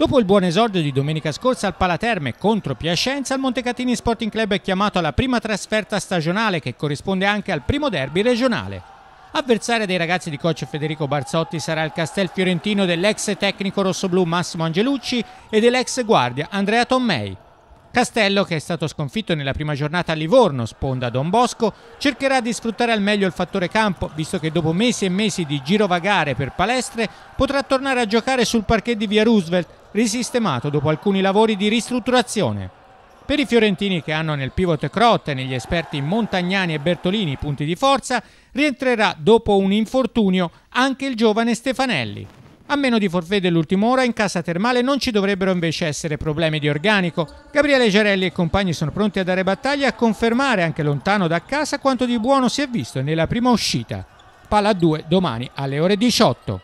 Dopo il buon esordio di domenica scorsa al Palaterme contro Piacenza, il Montecatini Sporting Club è chiamato alla prima trasferta stagionale che corrisponde anche al primo derby regionale. Avversario dei ragazzi di coach Federico Barzotti sarà il Castel Fiorentino dell'ex tecnico rossoblu Massimo Angelucci e dell'ex guardia Andrea Tommei. Castello, che è stato sconfitto nella prima giornata a Livorno, sponda Don Bosco, cercherà di sfruttare al meglio il fattore campo, visto che dopo mesi e mesi di girovagare per palestre potrà tornare a giocare sul parquet di Via Roosevelt risistemato dopo alcuni lavori di ristrutturazione. Per i fiorentini che hanno nel pivot Crotte negli esperti Montagnani e Bertolini punti di forza, rientrerà dopo un infortunio anche il giovane Stefanelli. A meno di forfè dell'ultima ora in casa termale non ci dovrebbero invece essere problemi di organico. Gabriele Gerelli e compagni sono pronti a dare battaglia e a confermare anche lontano da casa quanto di buono si è visto nella prima uscita. Pala 2 domani alle ore 18.